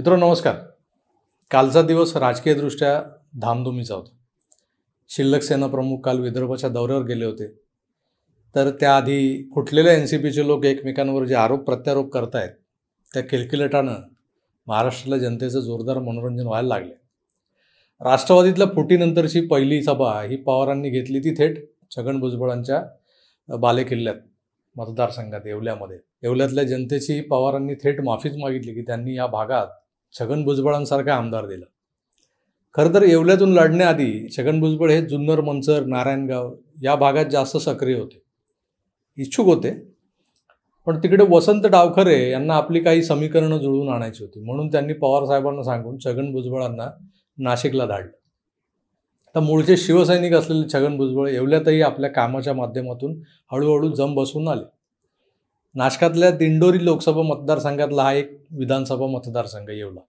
मित्र नमस्कार कालचा दिवस राजकीयदृष्ट्या धामधुमीचा होता शिल्लक सेना प्रमुख काल विदर्भाच्या दौऱ्यावर गेले होते तर त्याआधी फुटलेल्या एन सी पीचे लोक एकमेकांवर जे आरोप प्रत्यारोप आहेत त्या किलकिलटानं महाराष्ट्रातल्या जनतेचं जोरदार मनोरंजन व्हायला लागले राष्ट्रवादीतल्या फुटीनंतरची पहिली सभा ही पवारांनी घेतली ती थेट छगन भुजबळांच्या बालेकिल्ल्यात मतदारसंघात येवल्यामध्ये येवल्यातल्या जनतेची पवारांनी थेट माफीच मागितली की त्यांनी या भागात छगन भुजबळांसारखा आमदार दिला खरं तर येवल्यातून लढण्याआधी छगन भुजबळ हे जुन्नर मंचर नारायणगाव या भागात जास्त सक्रिय होते इच्छुक होते पण तिकडे वसंत डावखरे यांना आपली काही समीकरणं जुळवून आणायची होती म्हणून त्यांनी पवारसाहेबांना सांगून छगन भुजबळांना नाशिकला धाडलं आता मूळचे शिवसैनिक असलेले छगन भुजबळ येवल्यातही आपल्या कामाच्या माध्यमातून हळूहळू जम बसून आले नाशकातल्या दिंडोरी लोकसभा मतदारसंघातला हा एक विधानसभा मतदारसंघ येवला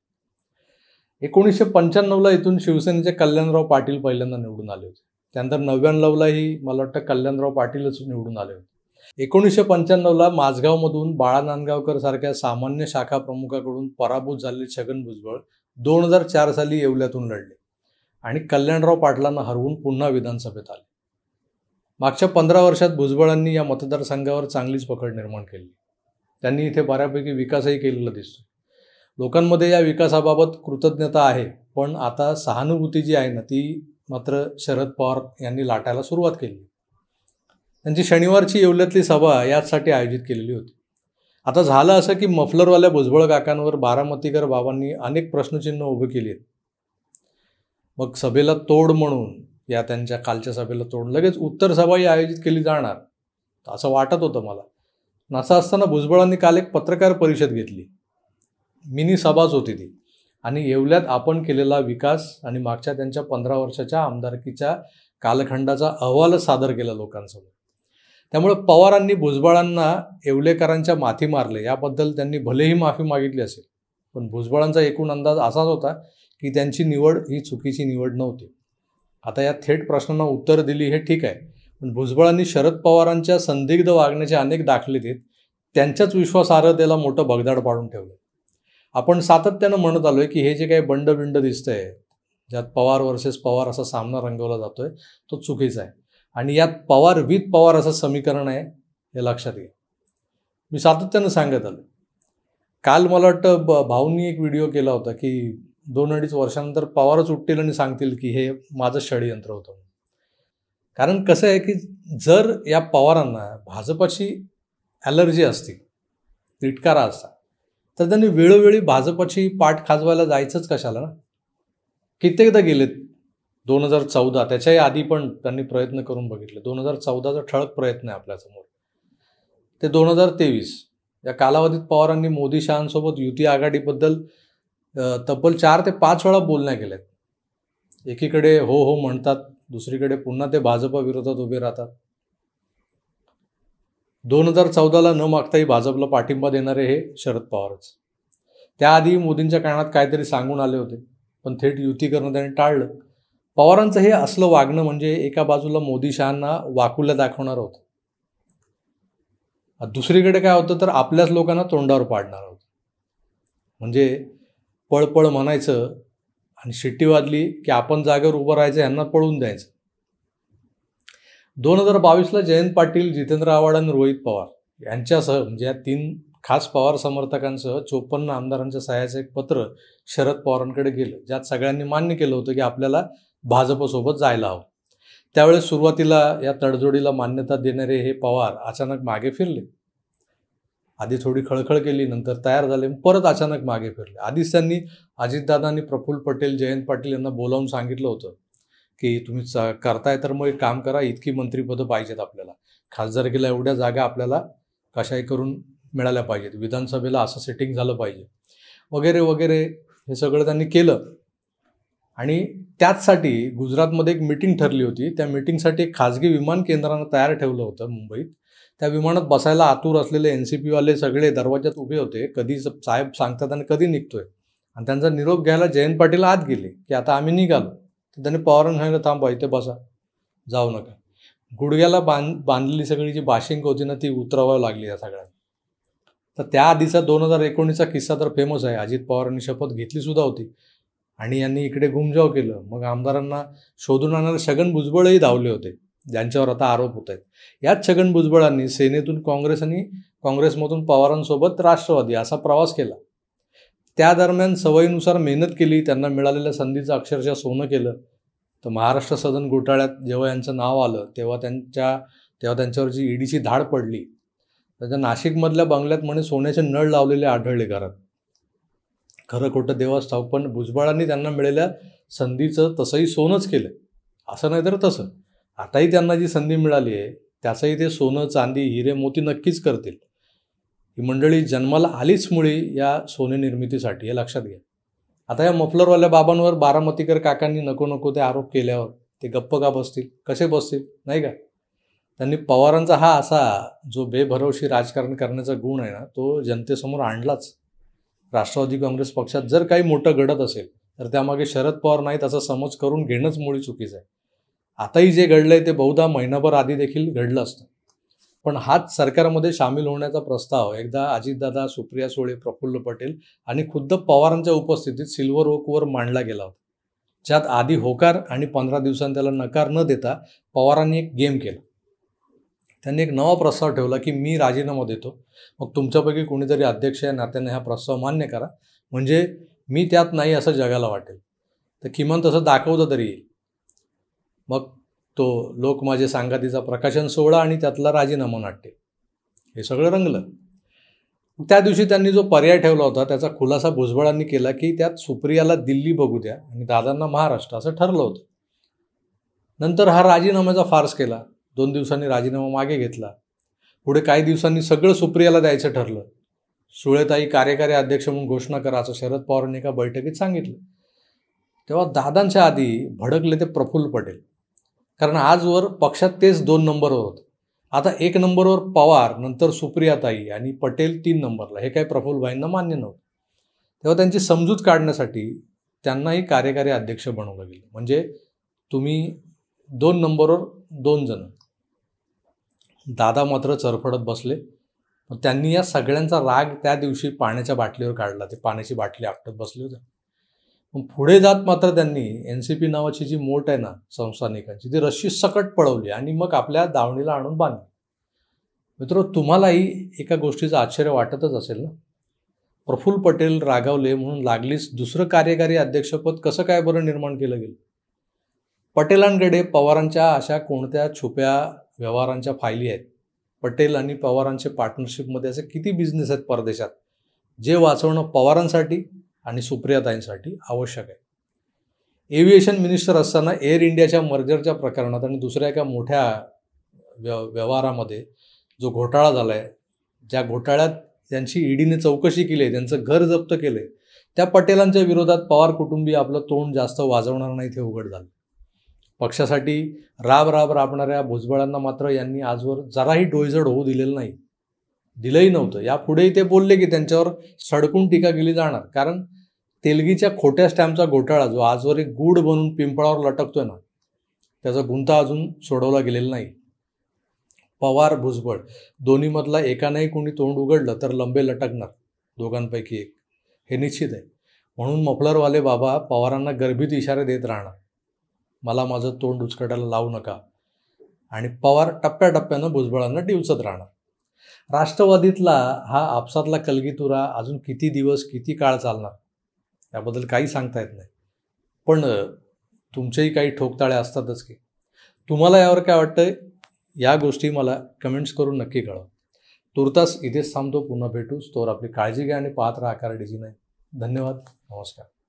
एकोणीसशे पंच्याण्णवला इथून शिवसेनेचे कल्याणराव पाटील पहिल्यांदा निवडून आले होते त्यानंतर नव्याण्णवलाही मला वाटतं कल्याणराव पाटीलच निवडून आले होते एकोणीसशे पंच्याण्णवला माझगावमधून बाळा नांदगावकर सारख्या सामान्य शाखा प्रमुखाकडून पराभूत झालेले छगन भुजबळ दोन हजार चार साली येवल्यातून लढले आणि कल्याणराव पाटलांना हरवून पुन्हा विधानसभेत आले मागच्या पंधरा वर्षात भुजबळांनी या मतदारसंघावर चांगलीच पकड निर्माण केली त्यांनी इथे बऱ्यापैकी विकासही केलेला दिसतो लोकांमध्ये या विकासाबाबत कृतज्ञता आहे पण आता सहानुभूती जी आहे ना ती मात्र शरद पवार यांनी लाटायला सुरुवात केली त्यांची शनिवारची येवल्यातली सभा याचसाठी आयोजित केलेली होती आता झालं असं की मफलरवाल्या भुजबळ काकांवर बारामतीकर बाबांनी अनेक प्रश्नचिन्ह उभे केली आहेत मग सभेला तोड म्हणून या त्यांच्या कालच्या सभेला तोडून लगेच उत्तर सभाही आयोजित केली जाणार असं वाटत होतं मला नसा असताना भुजबळांनी काल एक पत्रकार परिषद घेतली मिनी सभाच होती ती आणि येवल्यात आपण केलेला विकास आणि मागच्या त्यांच्या पंधरा वर्षाच्या आमदारकीच्या कालखंडाचा अहवालच सादर केला लोकांसमोर त्यामुळे पवारांनी भुजबळांना येवलेकरांच्या माथी मारले याबद्दल त्यांनी भलेही माफी मागितली असेल पण भुजबळांचा एकूण अंदाज असाच होता की त्यांची निवड ही चुकीची निवड नव्हती आता या थेट प्रश्नांना उत्तर दिली हे ठीक आहे पण भुजबळांनी शरद पवारांच्या संदिग्ध वागण्याचे अनेक दाखले देत त्यांच्याच विश्वासार्हतेला मोठं भगदाड पाडून ठेवलं आपण सातत्यानं म्हणत आलो आहे की हे जे काही बंड बिंड दिसतंय ज्यात पवार वर्सेस पवार असा सामना रंगवला जातोय तो चुकीचा आहे आणि यात पवार विथ पवार असं समीकरण आहे हे लक्षात घ्या मी सातत्यानं सांगत आलो काल मला वाटतं भाऊंनी एक व्हिडिओ केला होता की दोन अडीच वर्षानंतर पवारच उठतील आणि सांगतील की हे माझं षडयंत्र होतं कारण कसं आहे की जर या पवारांना भाजपाची ॲलर्जी असती तिटकारा असता तर त्यांनी वेळोवेळी भाजपाची पाठ खाजवायला जायचंच कशाला ना कित्येकदा गेलेत दोन हजार चौदा त्याच्याही आधी पण त्यांनी प्रयत्न करून बघितले दोन हजार चौदाचा ठळक प्रयत्न आहे आपल्यासमोर ते दोन हजार तेवीस या कालावधीत पवारांनी मोदी शहांसोबत युती आघाडीबद्दल तब्बल चार ते पाच वेळा बोलण्या गेल्यात एकीकडे हो हो म्हणतात दुसरीकडे पुन्हा ते भाजपा विरोधात उभे राहतात दोन हजार चौदाला न मागताही भाजपला पाठिंबा देणारे हे शरद पवारच त्याआधी मोदींच्या कानात काहीतरी सांगून आले होते पण थेट युती करणं त्यांनी टाळलं पवारांचं हे असलं वागणं म्हणजे एका बाजूला मोदी शहांना वाकुल्या दाखवणार होतं दुसरीकडे काय होतं तर आपल्याच लोकांना तोंडावर पाडणार होत म्हणजे पळपळ म्हणायचं आणि शिट्टी वाजली की आपण जागेवर उभं राहायचं यांना पळून द्यायचं दोन हजार बावीसला जयंत पाटील जितेंद्र आव्हाड आणि रोहित पवार यांच्यासह म्हणजे या तीन खास पवार समर्थकांसह चोपन्न आमदारांच्या सहाय्याचं एक पत्र शरद पवारांकडे गेलं ज्यात सगळ्यांनी मान्य केलं होतं की आपल्याला भाजपसोबत जायला हवं त्यावेळेस सुरुवातीला या तडजोडीला मान्यता देणारे हे पवार अचानक मागे फिरले आधी थोडी खळखळ केली नंतर तयार झाले परत अचानक मागे फिरले आधीच त्यांनी अजितदादांनी प्रफुल्ल पटेल जयंत पाटील यांना बोलावून सांगितलं होतं की तुम्ही चा करताय तर मग एक काम करा इतकी मंत्रिपदं पाहिजेत आपल्याला खासदार खासदारकीला एवढ्या जागा आपल्याला कशाही करून मिळाल्या पाहिजेत विधानसभेला असं सेटिंग झालं पाहिजे वगैरे वगैरे हे सगळं त्यांनी केलं आणि त्याचसाठी गुजरातमध्ये एक मीटिंग ठरली होती त्या मीटिंगसाठी एक खाजगी विमान केंद्रानं तयार ठेवलं होतं मुंबईत त्या विमानात बसायला आतूर असलेले एन सी पीवाले सगळे दरवाज्यात उभे होते कधी साहेब सांगतात आणि कधी निघतोय आणि त्यांचा निरोप घ्यायला जयंत पाटील आत गेले की आता आम्ही निघालो तर त्यांनी पवारांना थांबा इथे बसा जाऊ नका गुडघ्याला बांध बांधलेली सगळी जी बाशिंग होती ना ती उतरावावी लागली या सगळ्यात तर त्या आधीचा दोन हजार एकोणीसचा किस्सा तर फेमस आहे अजित पवारांनी शपथ घेतली सुद्धा होती आणि यांनी इकडे घुमजाव केलं मग आमदारांना शोधून आणणारे छगन भुजबळही धावले होते ज्यांच्यावर आता आरोप होत आहेत याच छगन भुजबळांनी सेनेतून काँग्रेस आणि काँग्रेसमधून पवारांसोबत राष्ट्रवादी असा प्रवास केला त्या दरम्यान सवयीनुसार मेहनत केली त्यांना मिळालेल्या संधीचं अक्षरशः सोनं केलं तर महाराष्ट्र सदन घोटाळ्यात जेव्हा यांचं नाव आलं तेव्हा त्यांच्या तेव्हा त्यांच्यावरची ईडीची धाड पडली त्याच्या नाशिकमधल्या बंगल्यात म्हणे सोन्याचे नळ लावलेले आढळले घरात खरं खोटं देवास ठाऊक पण भुजबळांनी त्यांना मिळालेल्या संधीचं तसंही सोनंच केलं असं नाही तर तसं आताही त्यांना जी संधी मिळाली आहे त्याचंही ते सोनं चांदी हिरे मोती नक्कीच करतील ही मंडळी जन्माला आलीच मुळी या सोने निर्मितीसाठी हे लक्षात घ्या आता या मफलरवाल्या बाबांवर बारामतीकर काकांनी नको नको ते आरोप केल्यावर ते गप्प का बसतील कसे बसतील नाही का त्यांनी पवारांचा हा असा जो बेभरवशी राजकारण करण्याचा गुण आहे ना तो जनतेसमोर आणलाच राष्ट्रवादी काँग्रेस पक्षात जर काही मोठं घडत असेल तर त्यामागे शरद पवार नाहीत असा समज करून घेणंच मुळी चुकीचं आहे आताही जे घडलं आहे ते बहुधा महिनाभर आधी देखील घडलं असतं पण हाच सरकारमध्ये सामील होण्याचा प्रस्ताव एकदा अजितदादा सुप्रिया सुळे प्रफुल्ल पटेल आणि खुद्द पवारांच्या उपस्थितीत सिल्वर ओकवर मांडला गेला होता ज्यात आधी होकार आणि पंधरा दिवसांनी त्याला नकार न देता पवारांनी एक गेम केला त्यांनी एक नवा प्रस्ताव ठेवला की मी राजीनामा देतो मग तुमच्यापैकी कोणीतरी अध्यक्ष या नात्याने हा प्रस्ताव मान्य करा म्हणजे मी त्यात नाही असं जगाला वाटेल तर किमान तसं दाखवतं तरी येईल मग तो लोक माझे सांगातीचा प्रकाशन सोहळा आणि त्यातला राजीनामा नाट्य हे सगळं रंगलं त्या दिवशी त्यांनी जो पर्याय ठेवला होता त्याचा खुलासा भुजबळांनी केला की त्यात सुप्रियाला दिल्ली बघू द्या आणि दादांना महाराष्ट्र असं ठरलं होतं नंतर हा राजीनाम्याचा फार्स केला दोन दिवसांनी राजीनामा मागे घेतला पुढे काही दिवसांनी सगळं सुप्रियाला द्यायचं ठरलं सुळेताई कार्यकारी अध्यक्ष म्हणून घोषणा करा असं शरद पवारांनी एका बैठकीत सांगितलं तेव्हा दादांच्या आधी भडकले ते प्रफुल्ल पटेल कारण आजवर पक्षात तेच दोन नंबरवर होते आता एक नंबरवर पवार नंतर सुप्रियाताई आणि पटेल तीन नंबरला हे काय प्रफुल्लभाईंना मान्य नव्हतं तेव्हा त्यांची समजूत काढण्यासाठी त्यांनाही कार्यकारी अध्यक्ष बनवलं गेलं म्हणजे तुम्ही दोन नंबरवर दोन जण दादा मात्र चरफडत बसले त्यांनी या सगळ्यांचा राग त्या दिवशी पाण्याच्या बाटलीवर काढला ते पाण्याची बाटली आपटत बसली होते मग पुढे जात मात्र त्यांनी एन सी पी नावाची जी मोट आहे ना संस्थानिकांची ती रशी सकट पळवली आणि मग आपल्या दावणीला आणून बांधली मित्र तुम्हालाही एका गोष्टीचं आश्चर्य वाटतच असेल ना प्रफुल्ल पटेल रागावले म्हणून लागलीच दुसरं कार्यकारी अध्यक्षपद कसं काय बरं निर्माण केलं गेलं पटेलांकडे पवारांच्या अशा कोणत्या छुप्या व्यवहारांच्या फायली आहेत पटेल आणि पवारांचे पार्टनरशिपमध्ये असे किती बिझनेस आहेत परदेशात जे वाचवणं पवारांसाठी आणि सुप्रियाताईंसाठी आवश्यक आहे एव्हिएशन मिनिस्टर असताना एअर इंडियाच्या मर्जरच्या प्रकरणात आणि दुसऱ्या एका मोठ्या व्य व्यवहारामध्ये जो घोटाळा झाला आहे ज्या घोटाळ्यात ज्यांची ईडीने e चौकशी केली आहे त्यांचं घर जप्त केलं आहे त्या पटेलांच्या विरोधात पवार कुटुंबीय आपलं तोंड जास्त वाजवणार नाही ते उघड झालं पक्षासाठी राब राब राबणाऱ्या भुजबळांना मात्र यांनी आजवर जराही डोईजड होऊ दिलेलं नाही दिलंही नव्हतं यापुढेही ते बोलले की त्यांच्यावर सडकून टीका केली जाणार कारण तेलगीच्या खोट्या स्टॅम्पचा घोटाळा जो आजवर एक गूढ बनून पिंपळावर लटकतोय ना त्याचा गुंता अजून सोडवला गेलेला नाही पवार भुजबळ दोन्हीमधला एकानंही कोणी तोंड उघडलं तर लंबे लटकणार दोघांपैकी एक हे निश्चित आहे म्हणून मफलरवाले बाबा पवारांना गर्भित इशारे देत राहणार मला माझं तोंड उचकटायला लावू नका आणि पवार टप्प्याटप्प्यानं भुजबळांना डिवचत राहणार राष्ट्रवादीतला हा आपसातला कलगीतुरा अजून किती दिवस किती काळ चालणार याबद्दल काही सांगता येत नाही पण तुमचेही काही ठोकताळे असतातच की तुम्हाला यावर काय वाटतं या गोष्टी मला कमेंट्स करून नक्की कळवा तुर्तास इथेच थांबतो पुन्हा भेटूस तोवर आपली काळजी घ्या आणि पात्र आकार डिझी नाही धन्यवाद नमस्कार